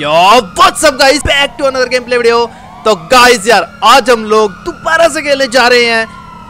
Yo, what's up guys Back to another gameplay video. तो guys यार आज हम लोग दोबारा से खेलने जा रहे हैं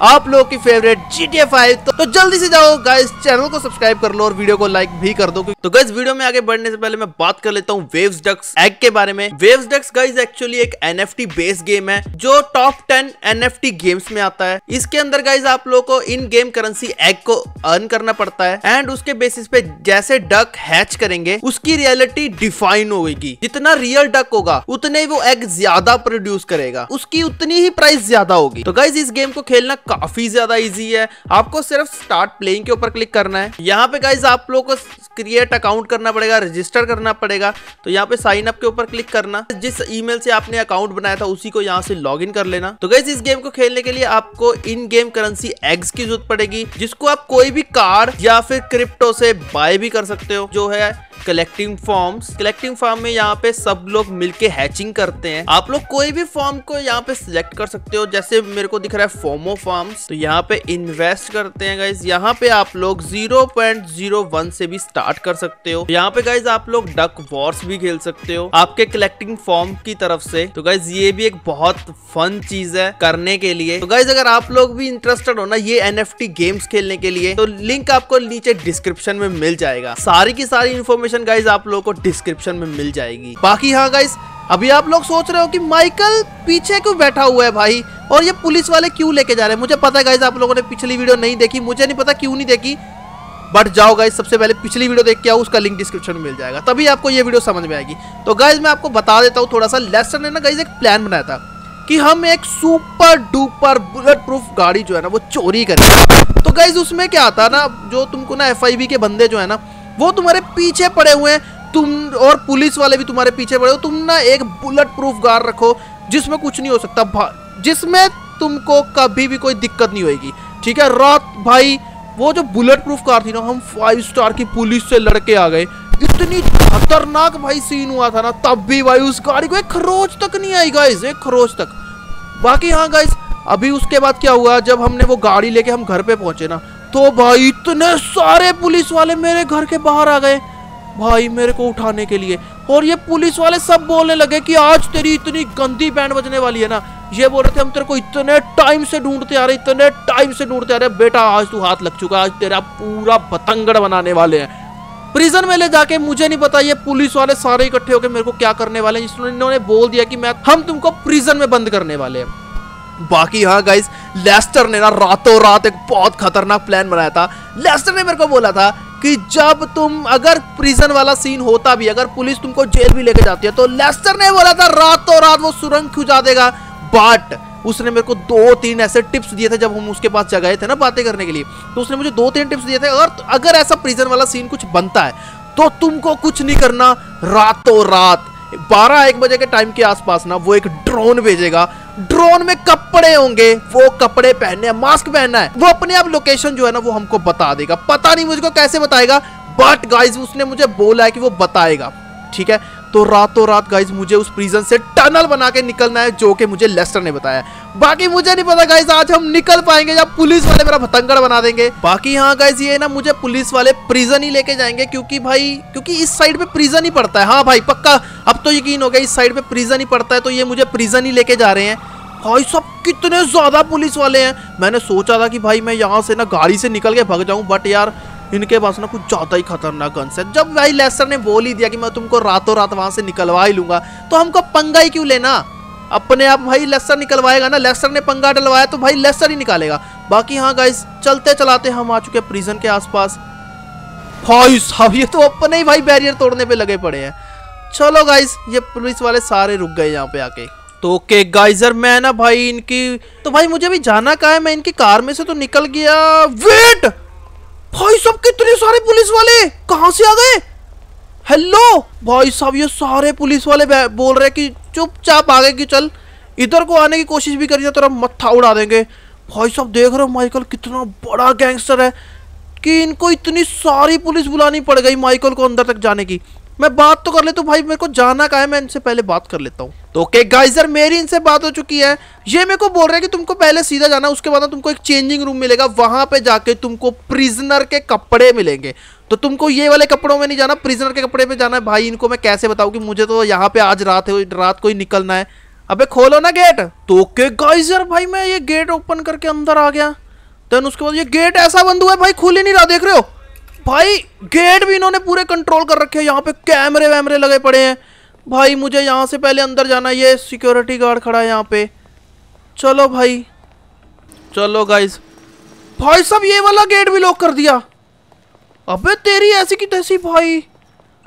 आप लोगों की फेवरेट जी टी तो, तो जल्दी से जाओ गाइस चैनल को सब्सक्राइब कर लो और वीडियो को लाइक भी कर दो तो गाइस वीडियो में आगे बढ़ने से पहले मैं बात कर लेता हूँ वेव्स डक्स एग के बारे में वेव्स डक्स गाइस एक्चुअली एक एन एनएफटी बेस्ड गेम है जो top ten an NFT games में आता है इसके अंदर गाइज आप लोग को इन गेम करेंसी एग को अर्न करना पड़ता है एंड उसके बेसिस पे जैसे डक हैच करेंगे उसकी रियलिटी डिफाइन होगी जितना रियल डक होगा उतने वो एग ज्यादा प्रोड्यूस करेगा उसकी उतनी ही प्राइस ज्यादा होगी तो गाइज इस गेम को खेलना काफी ज्यादा इजी है आपको सिर्फ स्टार्ट प्लेइंग के ऊपर क्लिक करना है यहाँ पे गाइज आप लोग को क्रिएट अकाउंट करना पड़ेगा रजिस्टर करना पड़ेगा तो यहाँ पे साइन अप के ऊपर क्लिक करना जिस ईमेल से आपने अकाउंट बनाया था उसी को यहाँ से लॉग इन कर लेना तो गाइज इस गेम को खेलने के लिए आपको इन गेम करेंसी एग्स की जरूरत पड़ेगी जिसको आप कोई भी कार्ड या फिर क्रिप्टो से बाय भी कर सकते हो जो है कलेक्टिंग फॉर्म्स कलेक्टिंग फॉर्म में यहाँ पे सब लोग मिलके हैचिंग करते हैं आप लोग कोई भी फॉर्म को यहाँ पे सिलेक्ट कर सकते हो जैसे मेरे को दिख रहा है फोमो फॉर्म तो यहाँ पे इन्वेस्ट करते हैं गाइज यहाँ पे आप लोग 0.01 से भी स्टार्ट कर सकते हो यहाँ पे गाइज आप लोग डक वॉर्स भी खेल सकते हो आपके कलेक्टिंग फॉर्म की तरफ से तो गाइज ये भी एक बहुत फन चीज है करने के लिए तो गाइज अगर आप लोग भी इंटरेस्टेड हो ना ये एन गेम्स खेलने के लिए तो लिंक आपको नीचे डिस्क्रिप्शन में मिल जाएगा सारी की सारी इन्फॉर्मेशन इन्फॉर्मेशन गाइज आप लोगों को डिस्क्रिप्शन में मिल जाएगी बाकी हाँ गाइज अभी आप लोग सोच रहे हो कि माइकल पीछे क्यों बैठा हुआ है भाई और ये पुलिस वाले क्यों लेके जा रहे हैं मुझे पता है गाइज आप लोगों ने पिछली वीडियो नहीं देखी मुझे नहीं पता क्यों नहीं देखी बट जाओ गाइज सबसे पहले पिछली वीडियो देख के आओ उसका लिंक डिस्क्रिप्शन में मिल जाएगा तभी आपको ये वीडियो समझ में आएगी तो गाइज मैं आपको बता देता हूँ थोड़ा सा लेसन ने ना गाइज एक प्लान बनाया था कि हम एक सुपर डुपर बुलेट प्रूफ गाड़ी जो है ना वो चोरी करें तो गाइज उसमें क्या आता ना जो तुमको ना एफ के बंदे जो है ना वो तुम्हारे पीछे पड़े हुए हैं तुम और पुलिस वाले भी तुम्हारे पीछे पड़े हो तुम ना एक बुलेट प्रूफ गार रखो जिसमें कुछ नहीं हो सकता जिसमें तुमको कभी भी कोई दिक्कत नहीं होगी ठीक है रात भाई वो जो बुलेट प्रूफ कार थी ना हम फाइव स्टार की पुलिस से लड़के आ गए इतनी खतरनाक भाई सीन हुआ था ना तब भी भाई उस गाड़ी को एक खरोज तक नहीं आई गाइज एक खरोज तक बाकी हाँ गाइज अभी उसके बाद क्या हुआ जब हमने वो गाड़ी लेके हम घर पे पहुंचे ना तो भाई इतने सारे पुलिस वाले मेरे घर के बाहर आ गए भाई मेरे को उठाने के लिए और ये पुलिस वाले सब बोलने लगे कि आज तेरी इतनी गंदी बैंड बजने वाली है ना ये बोल रहे थे हम तेरे को इतने टाइम से ढूंढते आ रहे इतने टाइम से ढूंढते आ रहे बेटा आज तू हाथ लग चुका आज तेरा पूरा पतंगड़ बनाने वाले हैं प्रिजन में ले जाके मुझे नहीं पता ये पुलिस वाले सारे इकट्ठे होकर मेरे को क्या करने वाले हैं इन्होंने बोल दिया कि मैं हम तुमको प्रिजन में बंद करने वाले हैं बाकी हाँ गाइज लेस्टर ने ना रातों रात एक बहुत खतरनाक प्लान बनाया था लेस्टर ने मेरे को बोला था कि जब तुम अगर प्रिजन वाला सीन होता भी अगर पुलिस तुमको जेल भी लेके जाती है तो लेस्टर ने बोला था रातों रात वो सुरंग खुजा देगा बट उसने मेरे को दो तीन ऐसे टिप्स दिए थे जब हम उसके पास गए थे ना बातें करने के लिए तो उसने मुझे दो तीन टिप्स दिए थे और अगर ऐसा प्रिजन वाला सीन कुछ बनता है तो तुमको कुछ नहीं करना रातों रात बारह एक बजे के टाइम के आसपास ना वो एक ड्रोन भेजेगा ड्रोन में कपड़े होंगे वो कपड़े पहनने हैं मास्क पहनना है वो अपने आप लोकेशन जो है ना वो हमको बता देगा पता नहीं मुझको कैसे बताएगा बट गाइज उसने मुझे बोला है कि वो बताएगा ठीक है तो रातों रात गाइज तो मुझे उस प्रिजन से टनल बना के निकलना है जो कि मुझे लेस्टर ने बताया बाकी मुझे नहीं पता गाइज आज हम निकल पाएंगे या पुलिस वाले मेरा भतंगड़ बना देंगे बाकी हाँ गाइज ये ना मुझे पुलिस वाले प्रिजन ही लेके जाएंगे क्योंकि भाई क्योंकि इस साइड पे प्रिजन ही पड़ता है हाँ भाई पक्का अब तो यकीन हो गया इस साइड पे प्रिजन ही पड़ता है तो ये मुझे प्रिजन ही लेके जा रहे हैं भाई सब कितने ज़्यादा पुलिस वाले हैं मैंने सोचा था कि भाई मैं यहाँ से ना गाड़ी से निकल के भग जाऊं बट यार इनके पास ना कुछ ज़्यादा ही खतरनाक गन्स है जब भाई लेसर ने बोल ही दिया कि मैं तुमको रातों रात वहां से निकलवा ही लूंगा तो हमको पंगा ही क्यों लेना अपने आप भाई लेसर निकलवाएगा ना लेसर ने पंगा डलवाया तो भाई लेसर ही निकालेगा बाकी हाँ गाइस चलते चलाते हम आ चुके प्रिजन के आसपास भाई साहब ये तो अपने ही भाई बैरियर तोड़ने पे लगे पड़े हैं चलो गाइस ये पुलिस वाले सारे रुक गए यहाँ पे आके तो ओके गाइजर मैं ना भाई इनकी तो भाई मुझे भी जाना कहा है मैं इनकी कार में से तो निकल गया वेट भाई साहब कितने सारे पुलिस वाले कहाँ से आ गए हेलो भाई साहब ये सारे पुलिस वाले बोल रहे कि चुपचाप आगे कि चल इधर को आने की कोशिश भी करिए तेरा तो मत्था उड़ा देंगे भाई साहब देख रहे हो माइकल कितना बड़ा गैंगस्टर है कि इनको इतनी सारी पुलिस बुलानी पड़ गई माइकल को अंदर तक जाने की मैं बात तो कर ले तो भाई मेरे को जाना का है मैं इनसे पहले बात कर लेता हूँ तो ओके गाइजर मेरी इनसे बात हो चुकी है ये मेरे को बोल रहा है कि तुमको पहले सीधा जाना उसके बाद तुमको एक चेंजिंग रूम मिलेगा वहां पे जाके तुमको प्रिजनर के कपड़े मिलेंगे तो तुमको ये वाले कपड़ों में नहीं जाना प्रिजनर के कपड़े में जाना है भाई इनको मैं कैसे बताऊँ कि मुझे तो यहाँ पे आज रात है रात को ही निकलना है अबे खोलो ना गेट तो ओके गाइजर भाई मैं ये गेट ओपन करके अंदर आ गया देन उसके बाद ये गेट ऐसा बंद हुआ है भाई खुल ही नहीं रहा देख रहे हो भाई गेट भी इन्होंने पूरे कंट्रोल कर रखे हैं यहाँ पे कैमरे वैमरे लगे पड़े हैं भाई मुझे यहाँ से पहले अंदर जाना ये सिक्योरिटी गार्ड खड़ा है यहाँ पे चलो भाई चलो गाइज भाई सब ये वाला गेट भी लॉक कर दिया अबे तेरी ऐसी की तैसी भाई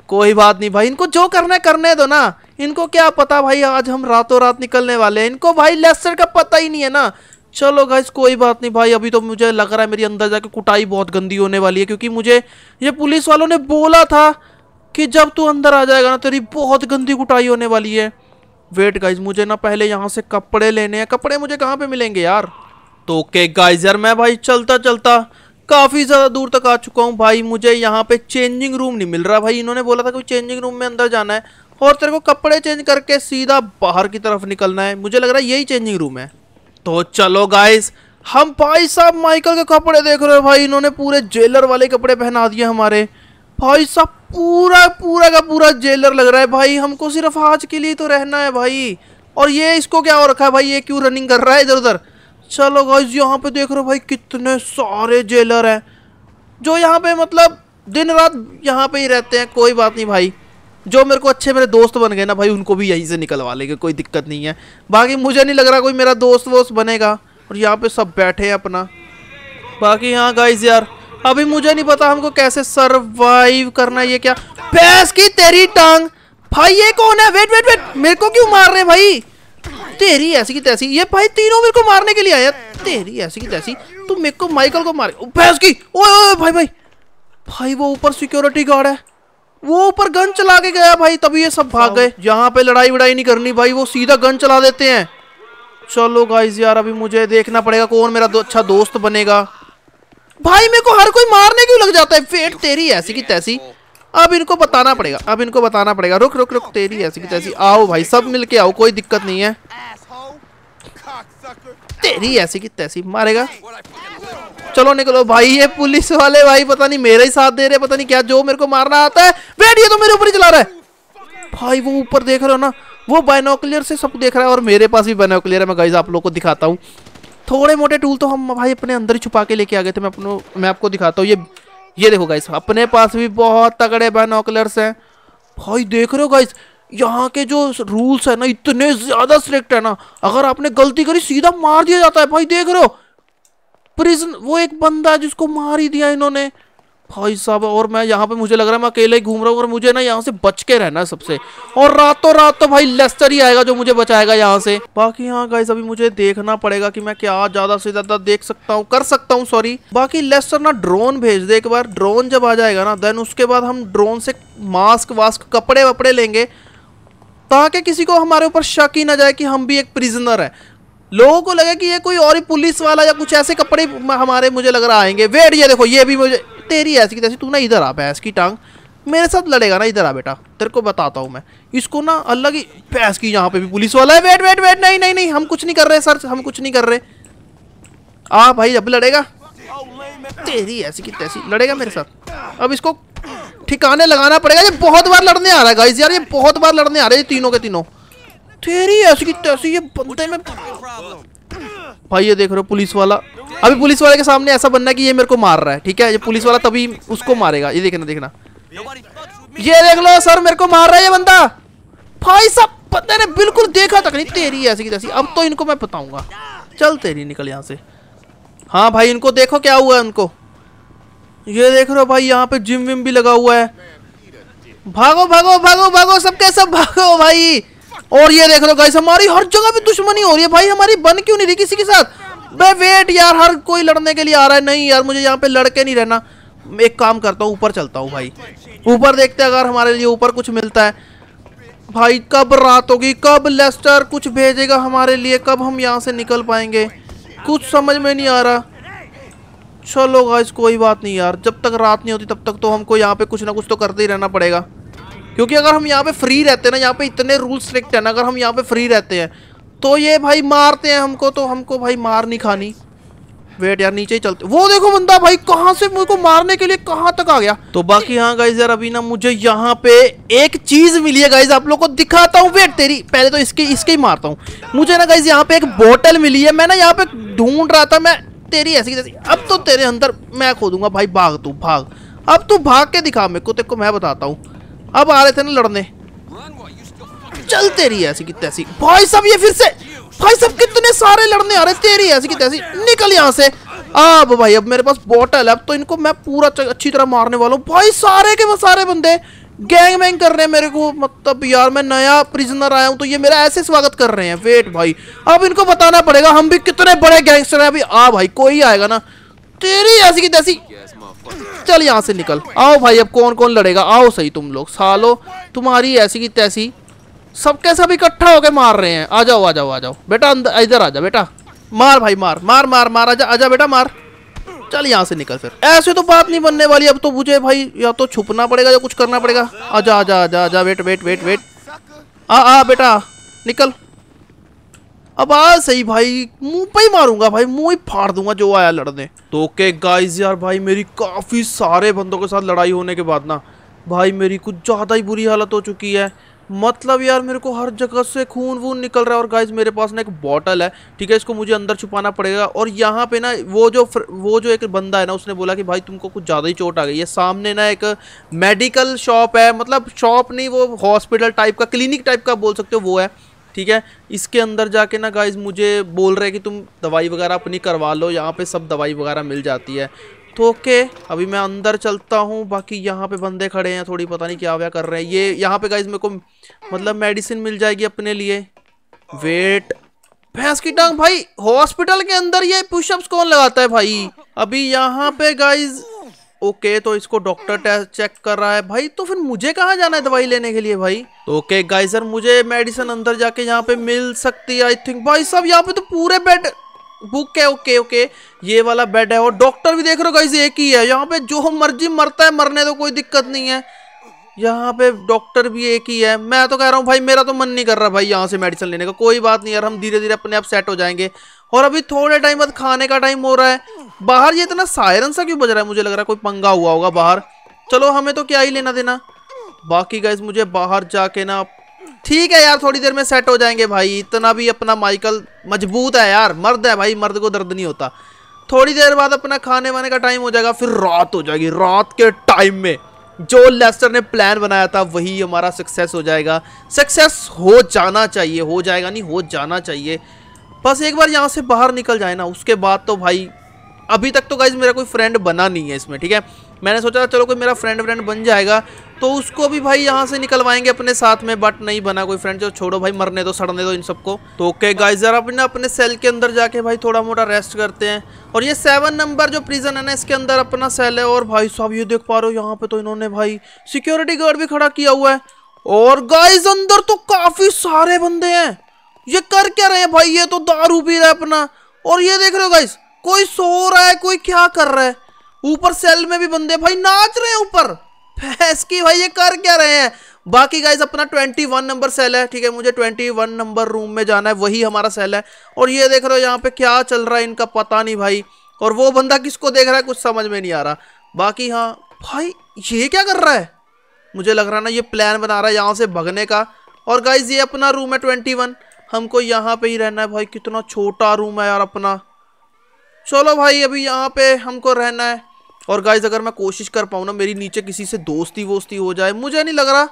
कोई बात नहीं भाई इनको जो करना है करने दो ना इनको क्या पता भाई आज हम रातों रात निकलने वाले हैं इनको भाई लेस्टर का पता ही नहीं है ना चलो गाइस कोई बात नहीं भाई अभी तो मुझे लग रहा है मेरी अंदर जाके कुटाई बहुत गंदी होने वाली है क्योंकि मुझे ये पुलिस वालों ने बोला था कि जब तू अंदर आ जाएगा ना तेरी बहुत गंदी कुटाई होने वाली है वेट गाइज मुझे ना पहले यहाँ से कपड़े लेने हैं कपड़े मुझे कहाँ पे मिलेंगे यार तो ओके गाइज यार मैं भाई चलता चलता काफ़ी ज़्यादा दूर तक आ चुका हूँ भाई मुझे यहाँ पे चेंजिंग रूम नहीं मिल रहा भाई इन्होंने बोला था कि चेंजिंग रूम में अंदर जाना है और तेरे को कपड़े चेंज करके सीधा बाहर की तरफ निकलना है मुझे लग रहा है यही चेंजिंग रूम है तो चलो गाइस हम भाई साहब माइकल के कपड़े देख रहे हो भाई इन्होंने पूरे जेलर वाले कपड़े पहना दिए हमारे भाई साहब पूरा पूरा का पूरा जेलर लग रहा है भाई हमको सिर्फ आज के लिए तो रहना है भाई और ये इसको क्या हो रखा है भाई ये क्यों रनिंग कर रहा है इधर उधर चलो गाइज यहाँ पे देख रहे हो भाई कितने सारे जेलर हैं जो यहाँ पे मतलब दिन रात यहाँ पे ही रहते हैं कोई बात नहीं भाई जो मेरे को अच्छे मेरे दोस्त बन गए ना भाई उनको भी यहीं से निकलवा लेंगे कोई दिक्कत नहीं है बाकी मुझे नहीं लग रहा कोई मेरा दोस्त वोस्त बनेगा और यहाँ पे सब बैठे हैं अपना बाकी हाँ गाइज यार अभी मुझे नहीं पता हमको कैसे सरवाइव करना ये क्या भैंस की तेरी टांग भाई ये कौन है वेट वेट वेट मेरे को क्यों मार रहे भाई तेरी ऐसी की तैसी ये भाई तीनों मेरे को मारने के लिए आया तेरी ऐसी की तैसी तू मेरे को माइकल को मारे भैंस की ओ भाई भाई भाई वो ऊपर सिक्योरिटी गार्ड है वो ऊपर गन चला के गया भाई तभी ये सब भाग गए यहाँ पे लड़ाई वड़ाई नहीं करनी भाई वो सीधा गन चला देते हैं चलो गाइस यार अभी मुझे देखना पड़ेगा कौन मेरा दो, अच्छा दोस्त बनेगा भाई मेरे को हर कोई मारने क्यों लग जाता है फेट तेरी ऐसी की तैसी अब इनको बताना पड़ेगा अब इनको बताना पड़ेगा रुक रुक रुक तेरी ऐसी की तैसी आओ भाई सब मिलके आओ कोई दिक्कत नहीं है तेरी ऐसी की तैसी मारेगा चलो निकलो भाई ये पुलिस वाले भाई पता नहीं मेरा ही साथ दे रहे पता नहीं क्या जो मेरे को मारना आता है वेट ये तो मेरे ऊपर ही चला रहा है भाई वो ऊपर देख रहे हो ना वो बाइनोकुलर से सब देख रहा है और मेरे पास भी बाइनोकुलर है मैं गाइज आप लोग को दिखाता हूँ थोड़े मोटे टूल तो हम भाई अपने अंदर ही छुपा के लेके आ गए थे मैं अपनो मैं आपको दिखाता हूँ ये ये देखो गाइस अपने पास भी बहुत तगड़े बाइनोकुलर्स हैं भाई देख रहे हो गाइस यहाँ के जो रूल्स है ना इतने ज़्यादा स्ट्रिक्ट है ना अगर आपने गलती करी सीधा मार दिया जाता है भाई देख रहे हो प्रिजन वो एक बंदा जिसको मार ही दिया इन्होंने भाई साहब और मैं यहाँ पे मुझे लग रहा है मैं अकेले ही घूम रहा हूँ और मुझे ना यहाँ से बच के रहना है सबसे और रातों रात तो भाई लेस्टर ही आएगा जो मुझे बचाएगा यहाँ से बाकी यहाँ गाइस अभी मुझे देखना पड़ेगा कि मैं क्या ज्यादा से ज्यादा देख सकता हूँ कर सकता हूँ सॉरी बाकी लेस्टर ना ड्रोन भेज दे एक बार ड्रोन जब आ जाएगा ना देन उसके बाद हम ड्रोन से मास्क वास्क कपड़े वपड़े लेंगे ताकि किसी को हमारे ऊपर शक ही ना जाए कि हम भी एक प्रिजनर है लोगों को लगा कि ये कोई और ही पुलिस वाला या कुछ ऐसे कपड़े हमारे मुझे लग रहा आएंगे वेट ये देखो ये भी मुझे तेरी ऐसी की तैसी तू ना इधर आ भैंस की टांग मेरे साथ लड़ेगा ना इधर आ बेटा तेरे को बताता हूँ मैं इसको ना अल्लाह की भैंस की यहाँ पे भी पुलिस वाला है वेट वेट वेट नहीं नहीं नहीं हम कुछ नहीं कर रहे सर हम कुछ नहीं कर रहे आ भाई अब लड़ेगा तेरी ऐसी की तैसी लड़ेगा मेरे साथ अब इसको ठिकाने लगाना पड़ेगा ये बहुत बार लड़ने आ रहा है गाइस यार ये बहुत बार लड़ने आ रहे हैं तीनों के तीनों तेरी ऐसी की तैसी ये बंदे में भाई ये देख रहे हो पुलिस वाला अभी पुलिस वाले के सामने ऐसा बनना कि ये मेरे को मार रहा है ठीक है ये पुलिस वाला तभी उसको मारेगा ये देखना देखना ये देख लो सर मेरे को मार रहा है ये बंदा भाई साहब पता ने बिल्कुल देखा तक नहीं तेरी ऐसी की तैसी अब तो इनको मैं बताऊंगा चल तेरी निकल यहाँ से हाँ भाई इनको देखो क्या हुआ है उनको ये देख रहे हो भाई यहाँ पे जिम विम भी लगा हुआ है भागो भागो भागो भागो सबके सब भागो भाई और ये देख रहे हो गाइस हमारी हर जगह पे दुश्मनी हो रही है भाई हमारी बन क्यों नहीं रही किसी के साथ बे वेट यार हर कोई लड़ने के लिए आ रहा है नहीं यार मुझे यहाँ पे लड़के नहीं रहना एक काम करता हूँ ऊपर चलता हूँ भाई ऊपर देखते हैं अगर हमारे लिए ऊपर कुछ मिलता है भाई कब रात होगी कब लेस्टर कुछ भेजेगा हमारे लिए कब हम यहाँ से निकल पाएंगे कुछ समझ में नहीं आ रहा चलो गाइस कोई बात नहीं यार जब तक रात नहीं होती तब तक तो हमको यहाँ पे कुछ ना कुछ तो करते ही रहना पड़ेगा क्योंकि अगर हम यहाँ पे फ्री रहते हैं ना यहाँ पे इतने रूल स्ट्रिक्ट है ना अगर हम यहाँ पे फ्री रहते हैं तो ये भाई मारते हैं हमको तो हमको भाई मार नहीं खानी वेट यार नीचे ही चलते वो देखो बंदा भाई कहाँ से मुझको मारने के लिए कहाँ तक आ गया तो बाकी हाँ गाइज यार अभी ना मुझे यहाँ पे एक चीज मिली है गाइज आप लोग को दिखाता हूँ वेट तेरी पहले तो इसके इसके ही मारता हूँ मुझे ना गाइज यहाँ पे एक बोटल मिली है मैं ना यहाँ पे ढूंढ रहा था मैं तेरी ऐसी जैसी अब तो तेरे अंदर मैं खोदूंगा भाई भाग तू भाग अब तू भाग के दिखा मेरे को तेरे को मैं बताता हूँ अब आ रहे थे ना लड़ने चल तेरी ऐसी की तैसी भाई साहब ये फिर से भाई साहब कितने सारे लड़ने आ रहे तेरी ऐसी की तैसी निकल यहाँ से अब भाई अब मेरे पास बॉटल है अब तो इनको मैं पूरा अच्छी तरह मारने वाला हूँ भाई सारे के वो सारे बंदे गैंग वैंग कर रहे हैं मेरे को मतलब यार मैं नया प्रिजनर आया हूँ तो ये मेरा ऐसे स्वागत कर रहे हैं वेट भाई अब इनको बताना पड़ेगा हम भी कितने बड़े गैंगस्टर हैं अभी आ भाई कोई आएगा ना तेरी ऐसी की तैसी चल यहाँ से निकल आओ भाई अब कौन कौन लड़ेगा आओ सही तुम लोग सालो तुम्हारी ऐसी की तैसी कैसे अभी इकट्ठा होकर मार रहे हैं आ जाओ आ जाओ आ जाओ बेटा अंदर इधर आ जाओ बेटा मार भाई मार मार मार मार आ जाओ बेटा मार चल यहाँ से निकल फिर ऐसे तो बात नहीं बनने वाली अब तो मुझे भाई या तो छुपना पड़ेगा या कुछ करना पड़ेगा आजा जा आ जा वेट वेट वेट वेट आ आ बेटा निकल अब आ सही भाई मुंह पे ही मारूंगा भाई मुंह ही फाड़ दूंगा जो आया लड़ने तो ओके गाइस यार भाई मेरी काफ़ी सारे बंदों के साथ लड़ाई होने के बाद ना भाई मेरी कुछ ज़्यादा ही बुरी हालत हो चुकी है मतलब यार मेरे को हर जगह से खून वून निकल रहा है और गाइज मेरे पास ना एक बॉटल है ठीक है इसको मुझे अंदर छुपाना पड़ेगा और यहाँ पे ना वो जो वो जो एक बंदा है ना उसने बोला कि भाई तुमको कुछ ज़्यादा ही चोट आ गई है सामने ना एक मेडिकल शॉप है मतलब शॉप नहीं वो हॉस्पिटल टाइप का क्लिनिक टाइप का बोल सकते हो वो है ठीक है इसके अंदर जाके ना गाइज मुझे बोल रहे हैं कि तुम दवाई वगैरह अपनी करवा लो यहाँ पे सब दवाई वगैरह मिल जाती है तो ओके अभी मैं अंदर चलता हूँ बाकी यहाँ पे बंदे खड़े हैं थोड़ी पता नहीं क्या व्या कर रहे हैं ये यहाँ पे गाइज मेरे को मतलब मेडिसिन मिल जाएगी अपने लिए वेट भैंस की टांग भाई हॉस्पिटल के अंदर ये पुशअप्स कौन लगाता है भाई अभी यहाँ पे गाइज ओके तो इसको डॉक्टर चेक कर रहा है भाई तो फिर मुझे कहाँ जाना है दवाई लेने के लिए भाई तो ओके गाइजर मुझे मेडिसिन अंदर जाके यहाँ पे मिल सकती है आई थिंक भाई सब यहाँ पे तो पूरे बेड बुक है ओके ओके ये वाला बेड है और डॉक्टर भी देख रहे हो गाइज एक ही है यहाँ पे जो मर्जी मरता है मरने तो कोई दिक्कत नहीं है यहाँ पे डॉक्टर भी एक ही है मैं तो कह रहा हूँ भाई मेरा तो मन नहीं कर रहा भाई यहाँ से मेडिसिन लेने का कोई बात नहीं यार हम धीरे धीरे अपने आप सेट हो जाएंगे और अभी थोड़े टाइम बाद खाने का टाइम हो रहा है बाहर ये इतना सायरन सा क्यों बज रहा है मुझे लग रहा है कोई पंगा हुआ होगा बाहर चलो हमें तो क्या ही लेना देना बाकी गैस मुझे बाहर जाके ना ठीक है यार थोड़ी देर में सेट हो जाएंगे भाई इतना भी अपना माइकल मजबूत है यार मर्द है भाई मर्द को दर्द नहीं होता थोड़ी देर बाद अपना खाने वाने का टाइम हो जाएगा फिर रात हो जाएगी रात के टाइम में जो लेस्टर ने प्लान बनाया था वही हमारा सक्सेस हो जाएगा सक्सेस हो जाना चाहिए हो जाएगा नहीं हो जाना चाहिए बस एक बार यहाँ से बाहर निकल जाए ना उसके बाद तो भाई अभी तक तो गाइज मेरा कोई फ्रेंड बना नहीं है इसमें ठीक है मैंने सोचा चलो कोई मेरा फ्रेंड फ्रेंड बन जाएगा तो उसको भी भाई यहाँ से निकलवाएंगे अपने साथ में बट नहीं बना कोई फ्रेंड जो छोड़ो भाई मरने दो सड़ने दो इन सबको तो ओके गाइज जरा अपने अपने सेल के अंदर जाके भाई थोड़ा मोटा रेस्ट करते हैं और ये सेवन नंबर जो प्रिजन है ना इसके अंदर अपना सेल है और भाई साहब ये देख पा रहे हो यहाँ पे तो इन्होंने भाई सिक्योरिटी गार्ड भी खड़ा किया हुआ है और गाइज अंदर तो काफी सारे बंदे हैं ये कर क्या रहे हैं भाई ये तो दारू पी रहा है अपना और ये देख रहे हो गाइस कोई सो रहा है कोई क्या कर रहा है ऊपर सेल में भी बंदे भाई नाच रहे हैं ऊपर फैस की भाई ये कर क्या रहे हैं बाकी गाइज अपना ट्वेंटी वन नंबर सेल है ठीक है मुझे ट्वेंटी वन नंबर रूम में जाना है वही हमारा सेल है और ये देख रहे हो यहाँ पे क्या चल रहा है इनका पता नहीं भाई और वो बंदा किसको देख रहा है कुछ समझ में नहीं आ रहा बाकी हाँ भाई ये क्या कर रहा है मुझे लग रहा है ना ये प्लान बना रहा है यहाँ से भगने का और गाइज ये अपना रूम है ट्वेंटी वन हमको यहाँ पे ही रहना है भाई कितना छोटा रूम है यार अपना चलो भाई अभी यहाँ पे हमको रहना है और गाइज अगर मैं कोशिश कर पाऊँ ना मेरी नीचे किसी से दोस्ती वोस्ती हो जाए मुझे नहीं लग रहा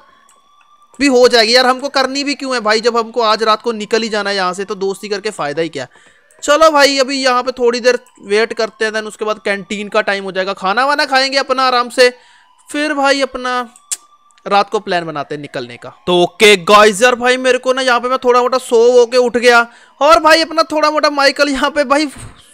भी हो जाएगी यार हमको करनी भी क्यों है भाई जब हमको आज रात को निकल ही जाना है यहाँ से तो दोस्ती करके फ़ायदा ही क्या चलो भाई अभी यहाँ पे थोड़ी देर वेट करते हैं देन उसके बाद कैंटीन का टाइम हो जाएगा खाना वाना खाएंगे अपना आराम से फिर भाई अपना रात को प्लान बनाते हैं निकलने का तो ओके गाइजर यार भाई मेरे को ना यहाँ पे मैं थोड़ा मोटा सो वो के उठ गया और भाई अपना थोड़ा मोटा माइकल यहाँ पे भाई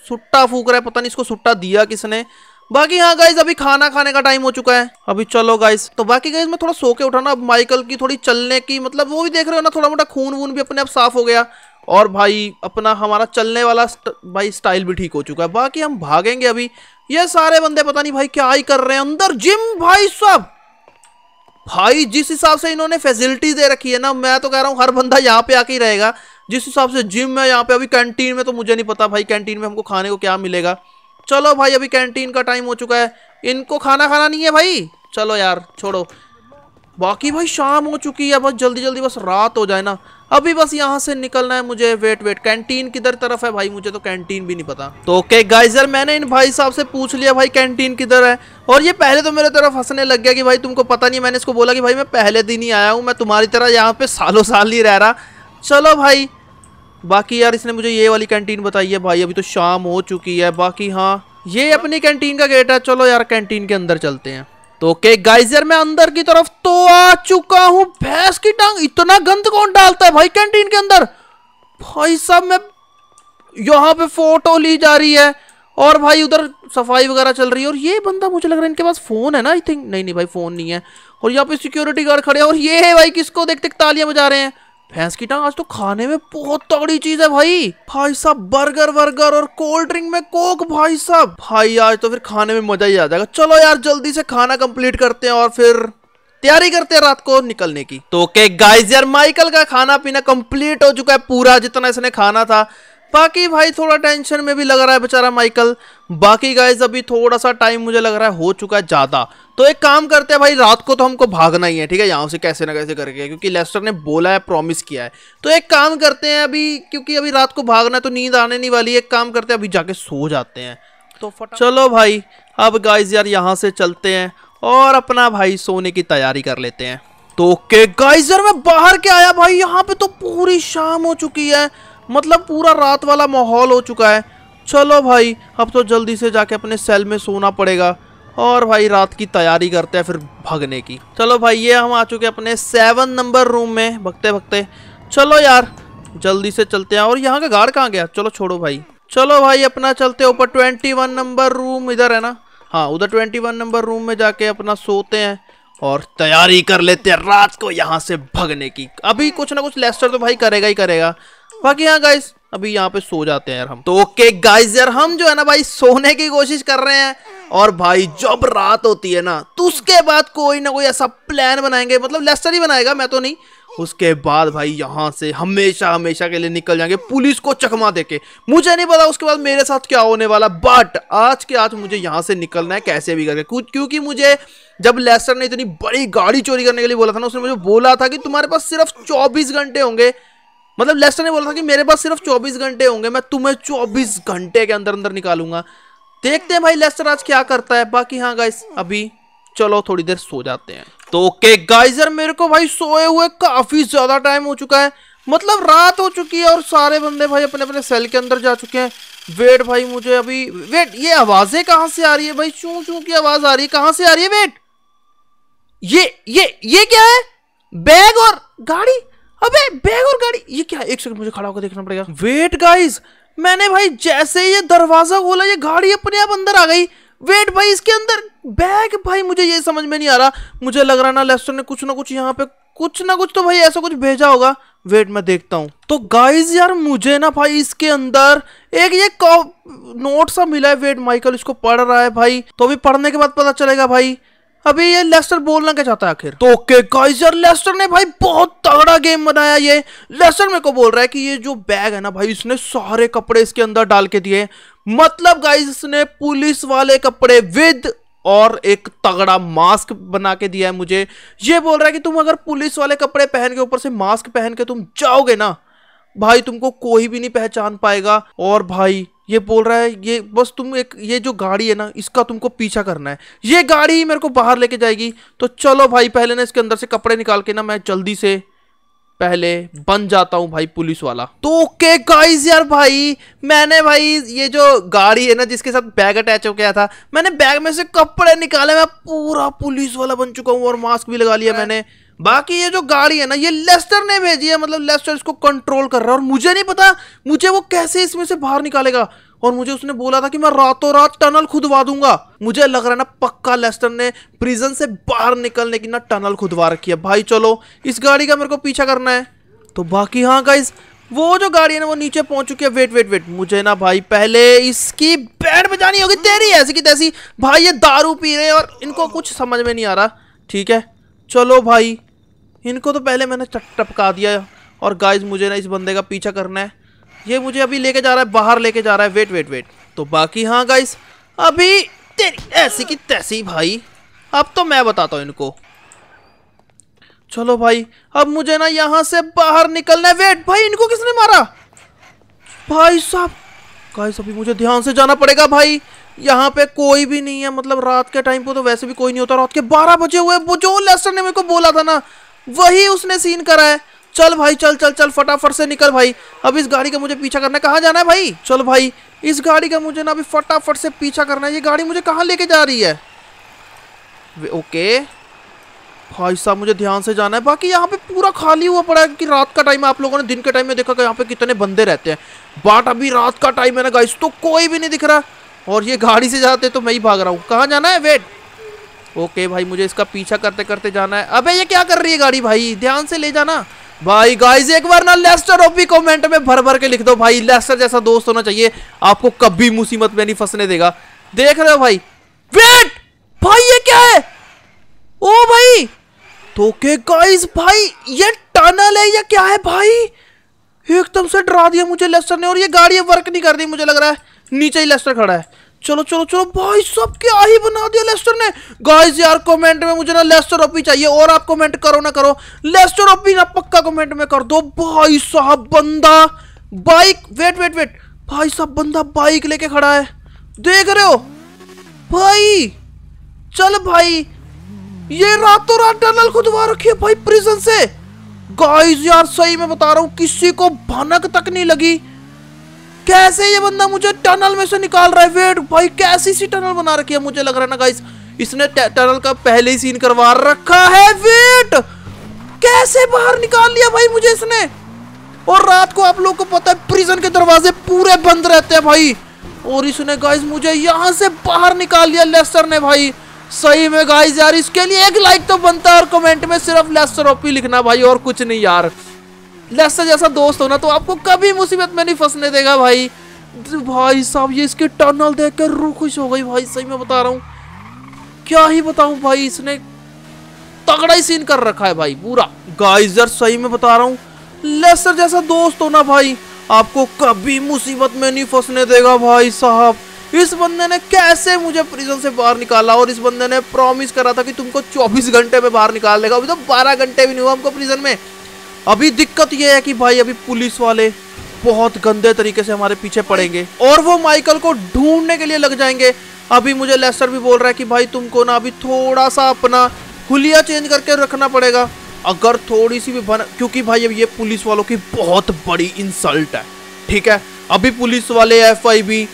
सुट्टा फूक रहा है पता नहीं इसको सुट्टा दिया किसने बाकी हाँ गाइज अभी खाना खाने का टाइम हो चुका है अभी चलो गाइज तो बाकी गाइज मैं थोड़ा सो के उठाना अब माइकल की थोड़ी चलने की मतलब वो भी देख रहे हो ना थोड़ा मोटा खून वून भी अपने आप साफ हो गया और भाई अपना हमारा चलने वाला भाई स्टाइल भी ठीक हो चुका है बाकी हम भागेंगे अभी ये सारे बंदे पता नहीं भाई क्या ही कर रहे हैं अंदर जिम भाई साहब भाई जिस हिसाब से इन्होंने फैसिलिटी दे रखी है ना मैं तो कह रहा हूँ हर बंदा यहाँ पे आके ही रहेगा जिस हिसाब से जिम है यहाँ पे अभी कैंटीन में तो मुझे नहीं पता भाई कैंटीन में हमको खाने को क्या मिलेगा चलो भाई अभी कैंटीन का टाइम हो चुका है इनको खाना खाना नहीं है भाई चलो यार छोड़ो बाकी भाई शाम हो चुकी है बस जल्दी जल्दी बस रात हो जाए ना अभी बस यहाँ से निकलना है मुझे वेट वेट कैंटीन किधर तरफ है भाई मुझे तो कैंटीन भी नहीं पता तो ओके गाइजर यार मैंने इन भाई साहब से पूछ लिया भाई कैंटीन किधर है और ये पहले तो मेरे तरफ हंसने लग गया कि भाई तुमको पता नहीं मैंने इसको बोला कि भाई मैं पहले दिन ही आया हूँ मैं तुम्हारी तरह यहाँ पे सालों साल ही रह रहा चलो भाई बाकी यार इसने मुझे ये वाली कैंटीन बताई है भाई अभी तो शाम हो चुकी है बाकी हाँ ये अपनी कैंटीन का गेट है चलो यार कैंटीन के अंदर चलते हैं तो ओके गाइजर मैं अंदर की तरफ तो आ चुका हूं भैंस की टांग इतना गंद कौन डालता है भाई कैंटीन के अंदर भाई साहब मैं यहाँ पे फोटो ली जा रही है और भाई उधर सफाई वगैरह चल रही है और ये बंदा मुझे लग रहा है इनके पास फ़ोन है ना आई थिंक नहीं नहीं भाई फ़ोन नहीं है और यहाँ पे सिक्योरिटी गार्ड खड़े हैं और ये है भाई किसको देखते तालियां बजा रहे हैं भैंस की टांग आज तो खाने में बहुत तगड़ी चीज है भाई भाई साहब बर्गर वर्गर और कोल्ड ड्रिंक में कोक भाई साहब भाई आज तो फिर खाने में मजा ही आ जाएगा चलो यार जल्दी से खाना कंप्लीट करते हैं और फिर तैयारी करते हैं रात को निकलने की तो ओके गाइस यार माइकल का खाना पीना कंप्लीट हो चुका है पूरा जितना इसने खाना था बाकी भाई थोड़ा टेंशन में भी लग रहा है बेचारा माइकल बाकी गाइज अभी थोड़ा सा टाइम मुझे लग रहा है हो चुका है ज़्यादा तो एक काम करते हैं भाई रात को तो हमको भागना ही है ठीक है यहाँ से कैसे ना कैसे करके क्योंकि लेस्टर ने बोला है प्रॉमिस किया है तो एक काम करते हैं अभी क्योंकि अभी रात को भागना है तो नींद आने नहीं वाली एक काम करते हैं अभी जाके सो जाते हैं तो चलो भाई अब गाइज यार यहाँ से चलते हैं और अपना भाई सोने की तैयारी कर लेते हैं तो ओके गाइजर में बाहर के आया भाई यहाँ पे तो पूरी शाम हो चुकी है मतलब पूरा रात वाला माहौल हो चुका है चलो भाई अब तो जल्दी से जाके अपने सेल में सोना पड़ेगा और भाई रात की तैयारी करते हैं फिर भगने की चलो भाई ये हम आ चुके हैं अपने सेवन नंबर रूम में भगते भगते चलो यार जल्दी से चलते हैं और यहाँ का गार्ड कहाँ गया चलो छोड़ो भाई चलो भाई अपना चलते ऊपर ट्वेंटी वन नंबर रूम इधर है ना हाँ उधर ट्वेंटी वन नंबर रूम में जाके अपना सोते हैं और तैयारी कर लेते हैं रात को यहाँ से भगने की अभी कुछ ना कुछ लेस्टर तो भाई करेगा ही करेगा बाकी यहाँ गाइस अभी यहाँ पे सो जाते हैं यार हम तो ओके गाइस यार हम जो है ना भाई सोने की कोशिश कर रहे हैं और भाई जब रात होती है ना तो उसके बाद कोई ना कोई ऐसा प्लान बनाएंगे मतलब लेस्टर ही बनाएगा मैं तो नहीं उसके बाद भाई यहाँ से हमेशा हमेशा के लिए निकल जाएंगे पुलिस को चकमा देके मुझे नहीं पता उसके बाद मेरे साथ क्या होने वाला बट आज के आज मुझे यहाँ से निकलना है कैसे भी करके कुछ क्योंकि मुझे जब लेस्टर ने इतनी बड़ी गाड़ी चोरी करने के लिए बोला था ना उसने मुझे बोला था कि तुम्हारे पास सिर्फ चौबीस घंटे होंगे मतलब लेस्टर ने बोला था कि मेरे पास सिर्फ 24 घंटे होंगे मैं तुम्हें 24 घंटे के अंदर अंदर निकालूंगा देखते हैं भाई लेस्टर आज क्या करता है बाकी हाँ गाइस अभी चलो थोड़ी देर सो जाते हैं तो ओके गाइजर मेरे को भाई सोए हुए काफी ज्यादा टाइम हो चुका है मतलब रात हो चुकी है और सारे बंदे भाई अपने अपने सेल के अंदर जा चुके हैं वेट भाई मुझे अभी वेट ये आवाजें कहाँ से आ रही है भाई चू चू की आवाज आ रही है कहाँ से आ रही है वेट ये ये ये क्या है बैग और गाड़ी अबे बैग और गाड़ी ये क्या एक सेकंड मुझे खड़ा होकर देखना पड़ेगा वेट गाइस मैंने भाई जैसे ये दरवाजा खोला ये गाड़ी अपने आप अंदर आ गई वेट भाई इसके अंदर बैग भाई मुझे ये समझ में नहीं आ रहा मुझे लग रहा ना लेस्टर ने कुछ ना कुछ यहाँ पे कुछ ना कुछ तो भाई ऐसा कुछ भेजा होगा वेट मैं देखता हूँ तो गाइस यार मुझे ना भाई इसके अंदर एक ये नोट सा मिला है वेट माइकल इसको पढ़ रहा है भाई तो अभी पढ़ने के बाद पता चलेगा भाई अभी ये लेस्टर बोलना क्या चाहता है आखिर तो ओके गाइस यार लेस्टर ने भाई बहुत तगड़ा गेम बनाया ये लेस्टर मेरे को बोल रहा है कि ये जो बैग है ना भाई इसने सारे कपड़े इसके अंदर डाल के दिए मतलब गाइस इसने पुलिस वाले कपड़े विद और एक तगड़ा मास्क बना के दिया है मुझे ये बोल रहा है कि तुम अगर पुलिस वाले कपड़े पहन के ऊपर से मास्क पहन के तुम जाओगे ना भाई तुमको कोई भी नहीं पहचान पाएगा और भाई ये बोल रहा है ये बस तुम एक ये जो गाड़ी है ना इसका तुमको पीछा करना है ये गाड़ी मेरे को बाहर लेके जाएगी तो चलो भाई पहले ना इसके अंदर से कपड़े निकाल के ना मैं जल्दी से पहले बन जाता हूँ भाई पुलिस वाला तो ओके गाइस यार भाई मैंने भाई ये जो गाड़ी है ना जिसके साथ बैग अटैच हो गया था मैंने बैग में से कपड़े निकाले मैं पूरा पुलिस वाला बन चुका हूँ और मास्क भी लगा लिया मैंने बाकी ये जो गाड़ी है ना ये लेस्टर ने भेजी है मतलब लेस्टर इसको कंट्रोल कर रहा है और मुझे नहीं पता मुझे वो कैसे इसमें से बाहर निकालेगा और मुझे उसने बोला था कि मैं रातों रात टनल खुदवा दूंगा मुझे लग रहा है ना पक्का लेस्टर ने प्रिजन से बाहर निकलने की ना टनल खुदवा रखी है भाई चलो इस गाड़ी का मेरे को पीछा करना है तो बाकी हाँ गाइज वो जो गाड़ी है ना वो नीचे पहुंच चुकी है वेट वेट वेट मुझे ना भाई पहले इसकी बैंड बजानी होगी तेरी ऐसी की तैसी भाई ये दारू पी रहे हैं और इनको कुछ समझ में नहीं आ रहा ठीक है चलो भाई इनको तो पहले मैंने टपका दिया और गाइज मुझे ना इस बंदे का पीछा करना है ये मुझे अभी लेके जा रहा है बाहर लेके जा रहा है वेट वेट वेट तो बाकी हाँ गाइस अभी तेरी ऐसी की तैसी भाई अब तो मैं बताता हूँ इनको चलो भाई अब मुझे ना यहाँ से बाहर निकलना है वेट भाई इनको किसने मारा भाई साहब गाइस अभी मुझे ध्यान से जाना पड़ेगा भाई यहाँ पे कोई भी नहीं है मतलब रात के टाइम पे तो वैसे भी कोई नहीं होता रात के बारह बजे हुए वो जो लेस्टर ने मेरे को बोला था ना वही उसने सीन करा है चल भाई चल चल चल फटाफट से निकल भाई अब इस गाड़ी का मुझे पीछा करना है कहाँ जाना है भाई चल भाई इस गाड़ी का मुझे ना अभी फटाफट से पीछा करना है ये गाड़ी मुझे कहाँ लेके जा रही है ओके भाई साहब मुझे ध्यान से जाना है बाकी यहाँ पे पूरा खाली हुआ पड़ा है कि रात का टाइम आप लोगों ने दिन के टाइम में देखा कि यहाँ पे कितने बंदे रहते हैं बाट अभी रात का टाइम है ना गाइस तो कोई भी नहीं दिख रहा और ये गाड़ी से जाते तो मैं ही भाग रहा हूँ कहाँ जाना है वेट ओके भाई मुझे इसका पीछा करते करते जाना है अबे ये क्या कर रही है गाड़ी भाई ध्यान से ले जाना भाई गाइज एक बार ना लेस्टर ऑफ भी कॉमेंट में भर भर के लिख दो भाई लेस्टर जैसा दोस्त होना चाहिए आपको कभी मुसीबत में नहीं फंसने देगा देख रहे हो भाई वेट भाई ये क्या है ओ भाई तो के गाइस भाई ये टनल है या क्या है भाई एकदम से डरा दिया मुझे लेस्टर ने और ये गाड़ी वर्क नहीं कर रही मुझे लग रहा है नीचे ही लेस्टर खड़ा है चलो चलो चलो भाई सब क्या ही बना दिया लेस्टर ने गाइस यार कमेंट में मुझे ना लेस्टर अपी चाहिए और आप कमेंट करो ना करो लेस्टर अपी ना पक्का कमेंट में कर दो भाई साहब बंदा बाइक वेट वेट वेट भाई साहब बंदा बाइक लेके खड़ा है देख रहे हो भाई चल भाई ये रातों रात टनल खुदवा रखी है भाई प्रिजन से गाइस यार सही में बता रहा हूँ किसी को भनक तक नहीं लगी कैसे ये बंदा मुझे टनल में से निकाल रहा है वेट भाई कैसी सी टनल बना रखी है मुझे लग रहा है ना गाइस इसने टनल का पहले ही सीन करवा रखा है वेट कैसे बाहर निकाल लिया भाई मुझे इसने और रात को आप लोग को पता है प्रिजन के दरवाजे पूरे बंद रहते हैं भाई और इसने गाइस मुझे यहाँ से बाहर निकाल लिया लेस्टर ने भाई सही में गाइस यार इसके लिए एक लाइक तो बनता है और कमेंट में सिर्फ लेस्टर ओपी लिखना भाई और कुछ नहीं यार लस्सा जैसा दोस्त हो ना तो आपको कभी मुसीबत में नहीं फंसने देगा भाई भाई साहब ये इसके टनल देख कर रू खुश हो गई भाई सही मैं बता रहा हूँ क्या ही बताऊँ भाई इसने तगड़ा ही सीन कर रखा है भाई पूरा गाइजर सही में बता रहा हूँ लेसर जैसा दोस्त हो ना भाई आपको कभी मुसीबत में नहीं फंसने देगा भाई साहब इस बंदे ने कैसे मुझे प्रिजन से बाहर निकाला और इस बंदे ने प्रॉमिस करा था कि तुमको 24 घंटे में बाहर निकाल देगा अभी तो 12 घंटे भी नहीं हुआ हमको प्रिजन में अभी दिक्कत यह है कि भाई अभी पुलिस वाले बहुत गंदे तरीके से हमारे पीछे पड़ेंगे और वो माइकल को ढूंढने के लिए लग जाएंगे अभी मुझे लेसर भी बोल रहा है कि भाई तुमको ना अभी थोड़ा सा अपना हुलिया चेंज करके रखना पड़ेगा अगर थोड़ी सी भी बना क्योंकि भाई अब ये पुलिस वालों की बहुत बड़ी इंसल्ट है ठीक है अभी पुलिस वाले एफ आई बी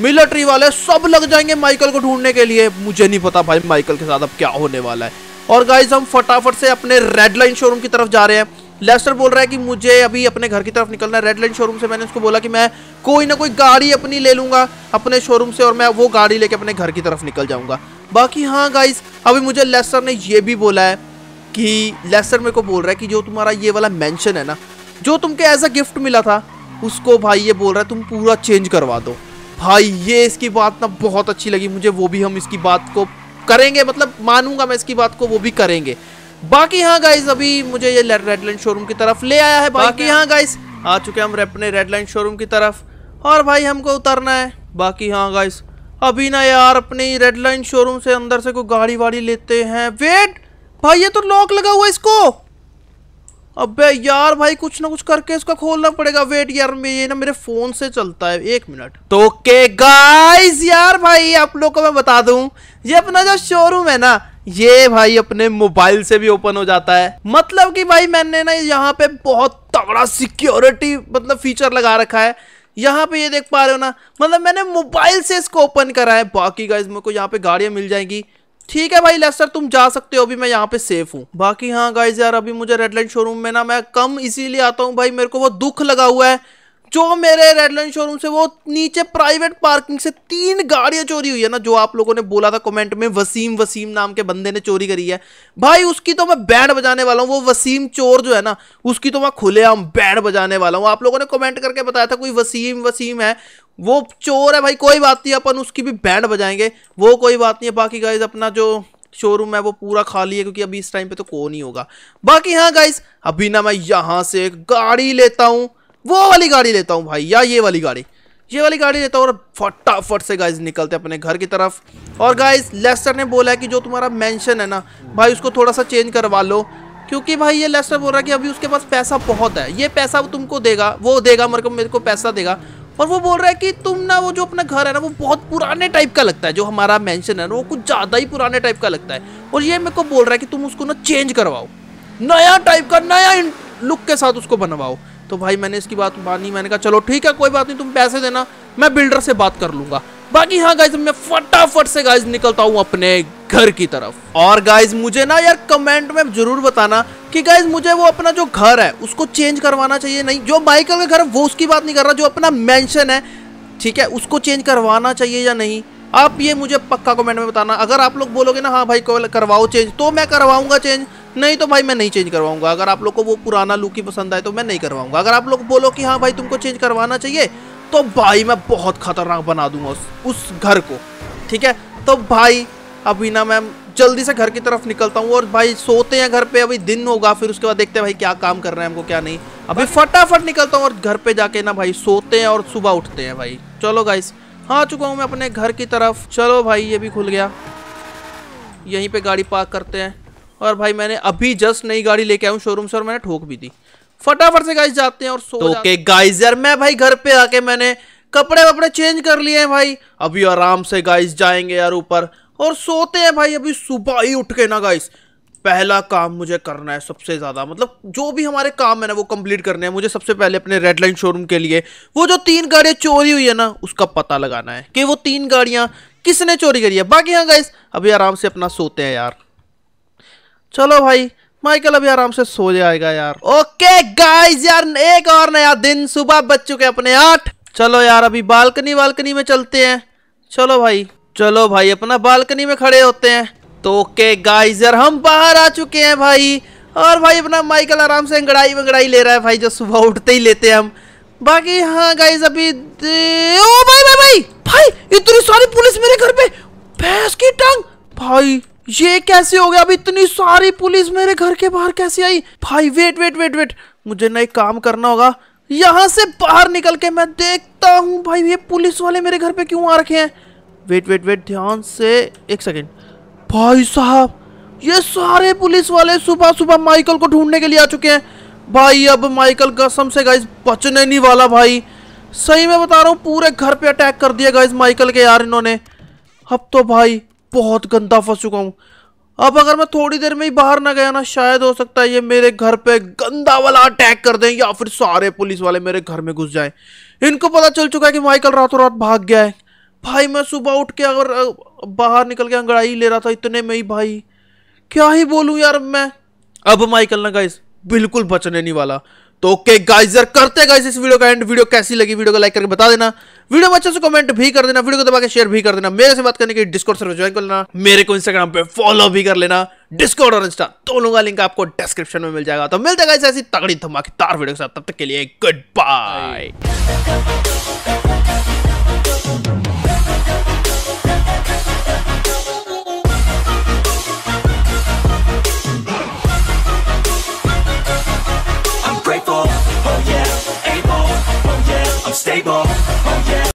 मिलिट्री वाले सब लग जाएंगे माइकल को ढूंढने के लिए मुझे नहीं पता भाई माइकल के साथ अब क्या होने वाला है और गाइज हम फटाफट से अपने रेड लाइन शोरूम की तरफ जा रहे हैं लेस्टर बोल रहा है कि मुझे अभी अपने घर की तरफ निकलना है रेड लाइन शोरूम से मैंने उसको बोला कि मैं कोई ना कोई गाड़ी अपनी ले लूँगा अपने शोरूम से और मैं वो गाड़ी लेके अपने घर की तरफ निकल जाऊँगा बाकी हाँ गाइस अभी मुझे लेस्टर ने ये भी बोला है कि लेस्टर मेरे को बोल रहा है कि जो तुम्हारा ये वाला मैंशन है ना जो तुमको एज अ गिफ्ट मिला था उसको भाई ये बोल रहा है तुम पूरा चेंज करवा दो भाई ये इसकी बात ना बहुत अच्छी लगी मुझे वो भी हम इसकी बात को करेंगे मतलब मानूंगा मैं इसकी बात को वो भी करेंगे बाकी हाँ गाइज अभी मुझे ये रेड लाइन शोरूम की तरफ ले आया है बाकी हाँ गाइज हाँ। आ चुके हम अपने रेड लाइन शोरूम की तरफ और भाई हमको उतरना है बाकी हाँ गाइस अभी ना यार अपनी रेड लाइन शोरूम से अंदर से कोई गाड़ी वाड़ी लेते हैं वेट भाई ये तो लॉक लगा हुआ इसको अबे यार भाई कुछ ना कुछ करके इसका खोलना पड़ेगा वेट यार ये ना मेरे फोन से चलता है एक मिनट तो के गाइस यार भाई आप लोग को मैं बता दूं ये अपना जो शोरूम है ना ये भाई अपने मोबाइल से भी ओपन हो जाता है मतलब कि भाई मैंने ना यहाँ पे बहुत तगड़ा सिक्योरिटी मतलब फीचर लगा रखा है यहाँ पे ये देख पा रहे हो ना मतलब मैंने मोबाइल से इसको ओपन करा है बाकी गाइज मेरे को यहाँ पे गाड़ियाँ मिल जाएंगी ठीक है भाई लेस्टर तुम जा सकते हो अभी मैं यहाँ पे सेफ हूँ बाकी हाँ गाइज यार अभी मुझे रेडलाइट शोरूम में ना मैं कम इसीलिए आता हूँ भाई मेरे को वो दुख लगा हुआ है जो मेरे रेडलैंड शोरूम से वो नीचे प्राइवेट पार्किंग से तीन गाड़ियां चोरी हुई है ना जो आप लोगों ने बोला था कमेंट में वसीम वसीम नाम के बंदे ने चोरी करी है भाई उसकी तो मैं बैंड बजाने वाला हूँ वो वसीम चोर जो है ना उसकी तो मैं खुलेआम बैंड बजाने वाला हूँ आप लोगों ने कमेंट करके बताया था कोई वसीम वसीम है वो चोर है भाई कोई बात नहीं अपन उसकी भी बैंड बजाएंगे वो कोई बात नहीं है बाकी गाइज अपना जो शोरूम है वो पूरा खाली है क्योंकि अभी इस टाइम पे तो कौन ही होगा बाकी हाँ गाइज अभी ना मैं यहाँ से गाड़ी लेता हूँ वो वाली गाड़ी लेता हूँ भाई या ये वाली गाड़ी ये वाली गाड़ी लेता हूँ और फटाफट से गाइज निकलते अपने घर की तरफ और गाइज लेस्टर ने बोला है कि जो तुम्हारा मैंशन है ना भाई उसको थोड़ा सा चेंज करवा लो क्योंकि भाई ये लेस्टर बोल रहा है कि अभी उसके पास पैसा बहुत है ये पैसा तुमको देगा वो देगा मेरे को मेरे को पैसा देगा और वो बोल रहा है कि तुम ना वो जो अपना घर है ना वो बहुत पुराने टाइप का लगता है जो हमारा मेंशन है ना वो कुछ ज़्यादा ही पुराने टाइप का लगता है और ये मेरे को बोल रहा है कि तुम उसको ना चेंज करवाओ नया टाइप का नया लुक के साथ उसको बनवाओ तो भाई मैंने इसकी बात मानी मैंने कहा चलो ठीक है कोई बात नहीं तुम पैसे देना मैं बिल्डर से बात कर लूंगा बाकी हाँ गाइज मैं फटाफट से गाइज निकलता हूँ अपने घर की तरफ और गाइज मुझे ना यार कमेंट में जरूर बताना कि गाइज मुझे वो अपना जो घर है उसको चेंज करवाना चाहिए नहीं जो माइकल का घर है वो उसकी बात नहीं कर रहा जो अपना मेंशन है ठीक है उसको चेंज करवाना चाहिए या नहीं आप ये मुझे पक्का कमेंट में बताना अगर आप लोग बोलोगे ना हाँ भाई करवाओ चेंज तो मैं करवाऊंगा चेंज नहीं तो भाई मैं नहीं चेंज करवाऊंगा अगर आप लोग को वो पुराना लुक ही पसंद आए तो मैं नहीं करवाऊंगा अगर आप लोग बोलो कि हाँ भाई तुमको चेंज करवाना चाहिए तो भाई मैं बहुत खतरनाक बना दूंगा उस, उस घर को ठीक है तो भाई अभी ना मैम जल्दी से घर की तरफ निकलता हूँ और भाई सोते हैं घर पे अभी दिन होगा फिर उसके बाद देखते हैं भाई क्या काम कर रहे हैं हमको क्या नहीं अभी फटाफट निकलता हूँ और घर पे जाके ना भाई सोते हैं और सुबह उठते हैं भाई चलो गाइस हाँ चुका हूँ मैं अपने घर की तरफ चलो भाई ये भी खुल गया यहीं पे गाड़ी पार्क करते हैं और भाई मैंने अभी जस्ट नई गाड़ी लेके आऊ शोरूम से और मैंने ठोक भी दी फटाफट से गाइस जाते हैं और सो तो के गाइस यार मैं भाई घर पे आके मैंने कपड़े वपड़े चेंज कर लिए हैं भाई अभी आराम से गाइस जाएंगे यार ऊपर और सोते हैं भाई अभी सुबह ही उठ के ना गाइस पहला काम मुझे करना है सबसे ज़्यादा मतलब जो भी हमारे काम है ना वो कंप्लीट करने हैं मुझे सबसे पहले अपने रेड लाइन शोरूम के लिए वो जो तीन गाड़ियाँ चोरी हुई है ना उसका पता लगाना है कि वो तीन गाड़ियाँ किसने चोरी करी है बाकी हाँ गाइस अभी आराम से अपना सोते हैं यार चलो भाई माइकल अभी आराम से सो जाएगा यार ओके गाइस यार एक और नया दिन सुबह बच चुके अपने आठ चलो यार अभी बालकनी बालकनी में चलते हैं चलो भाई चलो भाई अपना बालकनी में खड़े होते हैं तो ओके गाइस यार हम बाहर आ चुके हैं भाई और भाई अपना माइकल आराम से अंगड़ाई वंगड़ाई ले रहा है भाई जो सुबह उठते ही लेते हैं हम बाकी हाँ गाइज अभी ओ भाई भाई भाई भाई इतनी सारी पुलिस मेरे घर पे भैंस की टांग भाई ये कैसे हो गया अब इतनी सारी पुलिस मेरे घर के बाहर कैसे आई भाई वेट वेट वेट वेट मुझे ना एक काम करना होगा यहाँ से बाहर निकल के मैं देखता हूँ भाई ये पुलिस वाले मेरे घर पे क्यों आ रखे हैं वेट वेट वेट ध्यान से एक सेकेंड भाई साहब ये सारे पुलिस वाले सुबह सुबह माइकल को ढूंढने के लिए आ चुके हैं भाई अब माइकल कसम से गाइज बचने नहीं वाला भाई सही में बता रहा हूँ पूरे घर पे अटैक कर दिया गाइज माइकल के यार इन्होंने अब तो भाई बहुत गंदा फंस चुका हूँ अब अगर मैं थोड़ी देर में ही बाहर ना गया ना शायद हो सकता है ये मेरे घर पे गंदा वाला अटैक कर दें या फिर सारे पुलिस वाले मेरे घर में घुस जाएं इनको पता चल चुका है कि माइकल रातों रात भाग गया है भाई मैं सुबह उठ के अगर बाहर निकल के अंगड़ाई ले रहा था इतने में ही भाई क्या ही बोलूँ यार मैं अब माइकल ना गाइस बिल्कुल बचने नहीं वाला तो ओके गाइजर करते गाइस इस वीडियो का एंड वीडियो कैसी लगी वीडियो को लाइक करके बता देना वीडियो में अच्छे से कमेंट भी कर देना वीडियो को दबा के शेयर भी कर देना मेरे से बात करने के डिस्कॉर्ड सर्वर ज्वाइन कर लेना मेरे को इंस्टाग्राम पे फॉलो भी कर लेना डिस्कॉर्ड और इंस्टा दोनों का लिंक आपको डिस्क्रिप्शन में मिल जाएगा तो मिल जाएगा ऐसी तगड़ी धमाकेदार वीडियो के साथ तब तक के लिए good bye table. Oh yeah.